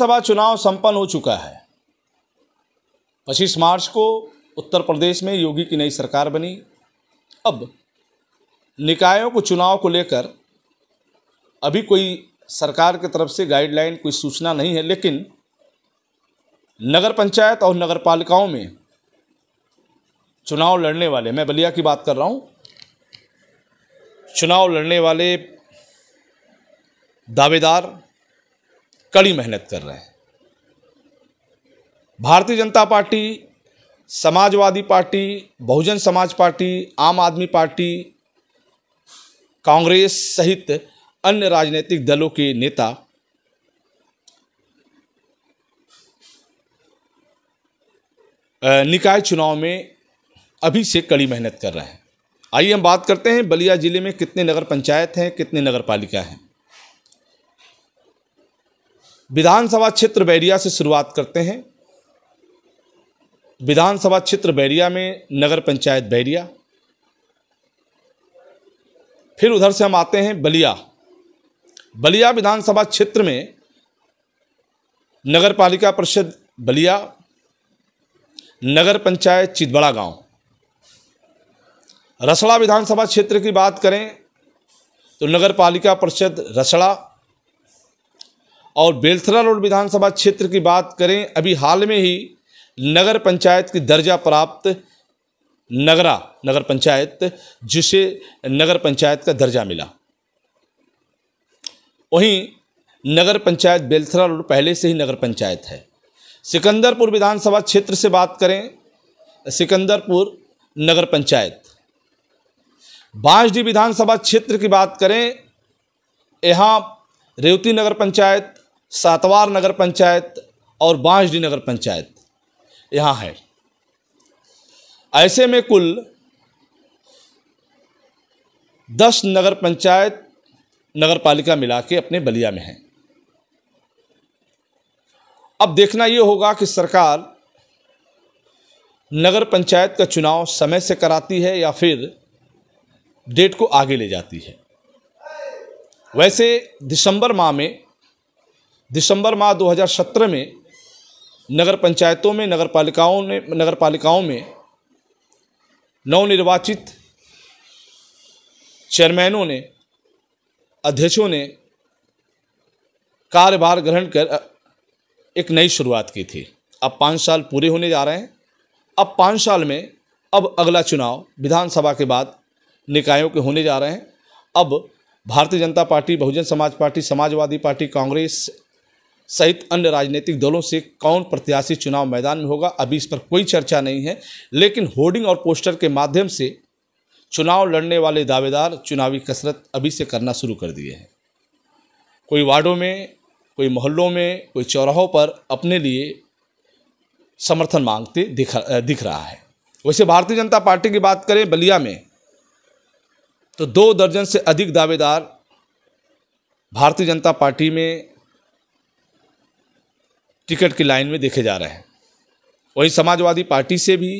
लोकसभा चुनाव संपन्न हो चुका है 25 मार्च को उत्तर प्रदेश में योगी की नई सरकार बनी अब निकायों को चुनाव को लेकर अभी कोई सरकार की तरफ से गाइडलाइन कोई सूचना नहीं है लेकिन नगर पंचायत और नगर पालिकाओं में चुनाव लड़ने वाले मैं बलिया की बात कर रहा हूँ चुनाव लड़ने वाले दावेदार कड़ी मेहनत कर रहे हैं भारतीय जनता पार्टी समाजवादी पार्टी बहुजन समाज पार्टी आम आदमी पार्टी कांग्रेस सहित अन्य राजनीतिक दलों के नेता निकाय चुनाव में अभी से कड़ी मेहनत कर रहे हैं आइए हम बात करते हैं बलिया ज़िले में कितने नगर पंचायत हैं कितने नगर पालिका हैं विधानसभा क्षेत्र बैरिया से शुरुआत करते हैं विधानसभा क्षेत्र बैरिया में नगर पंचायत बैरिया फिर उधर से हम आते हैं बलिया बलिया विधानसभा क्षेत्र में नगर पालिका परिषद बलिया नगर पंचायत चितबड़ा गांव रसड़ा विधानसभा क्षेत्र की बात करें तो नगर पालिका परिषद रसड़ा और बेलथरा रोड विधानसभा क्षेत्र की बात करें अभी हाल में ही नगर पंचायत की दर्जा प्राप्त नगरा नगर पंचायत जिसे नगर पंचायत का दर्जा मिला वहीं नगर पंचायत बेलथरा रोड पहले से ही नगर पंचायत है सिकंदरपुर विधानसभा क्षेत्र से बात करें सिकंदरपुर नगर पंचायत बांसडी विधानसभा क्षेत्र की बात करें यहाँ रेवती नगर पंचायत सातवार नगर पंचायत और बांसडी नगर पंचायत यहाँ है ऐसे में कुल दस नगर पंचायत नगर पालिका मिला के अपने बलिया में है अब देखना ये होगा कि सरकार नगर पंचायत का चुनाव समय से कराती है या फिर डेट को आगे ले जाती है वैसे दिसंबर माह में दिसंबर माह 2017 में नगर पंचायतों में नगर पालिकाओं ने नगर पालिकाओं में नवनिर्वाचित चेयरमैनों ने अध्यक्षों ने कार्यभार ग्रहण कर एक नई शुरुआत की थी अब पाँच साल पूरे होने जा रहे हैं अब पाँच साल में अब अगला चुनाव विधानसभा के बाद निकायों के होने जा रहे हैं अब भारतीय जनता पार्टी बहुजन समाज पार्टी समाजवादी पार्टी कांग्रेस सहित अन्य राजनीतिक दलों से कौन प्रत्याशी चुनाव मैदान में होगा अभी इस पर कोई चर्चा नहीं है लेकिन होर्डिंग और पोस्टर के माध्यम से चुनाव लड़ने वाले दावेदार चुनावी कसरत अभी से करना शुरू कर दिए हैं कोई वार्डों में कोई मोहल्लों में कोई चौराहों पर अपने लिए समर्थन मांगते दिख दिख रहा है वैसे भारतीय जनता पार्टी की बात करें बलिया में तो दो दर्जन से अधिक दावेदार भारतीय जनता पार्टी में टिकट की लाइन में देखे जा रहे हैं वहीं समाजवादी पार्टी से भी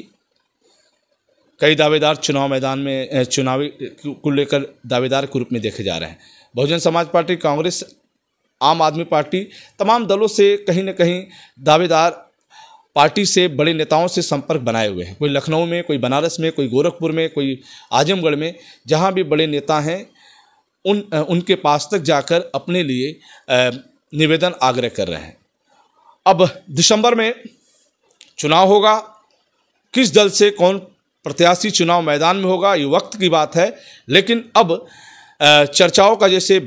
कई दावेदार चुनाव मैदान में चुनावी को लेकर दावेदार के रूप में देखे जा रहे हैं बहुजन समाज पार्टी कांग्रेस आम आदमी पार्टी तमाम दलों से कहीं ना कहीं दावेदार पार्टी से बड़े नेताओं से संपर्क बनाए हुए हैं कोई लखनऊ में कोई बनारस में कोई गोरखपुर में कोई आजमगढ़ में जहाँ भी बड़े नेता हैं उन उनके पास तक जाकर अपने लिए निवेदन आग्रह कर रहे हैं अब दिसंबर में चुनाव होगा किस दल से कौन प्रत्याशी चुनाव मैदान में होगा ये वक्त की बात है लेकिन अब चर्चाओं का जैसे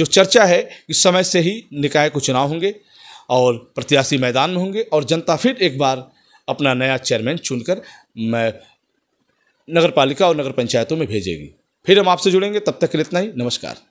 जो चर्चा है इस समय से ही निकाय को चुनाव होंगे और प्रत्याशी मैदान में होंगे और जनता फिर एक बार अपना नया चेयरमैन चुनकर नगर पालिका और नगर पंचायतों में भेजेगी फिर हम आपसे जुड़ेंगे तब तक के लिए इतना ही नमस्कार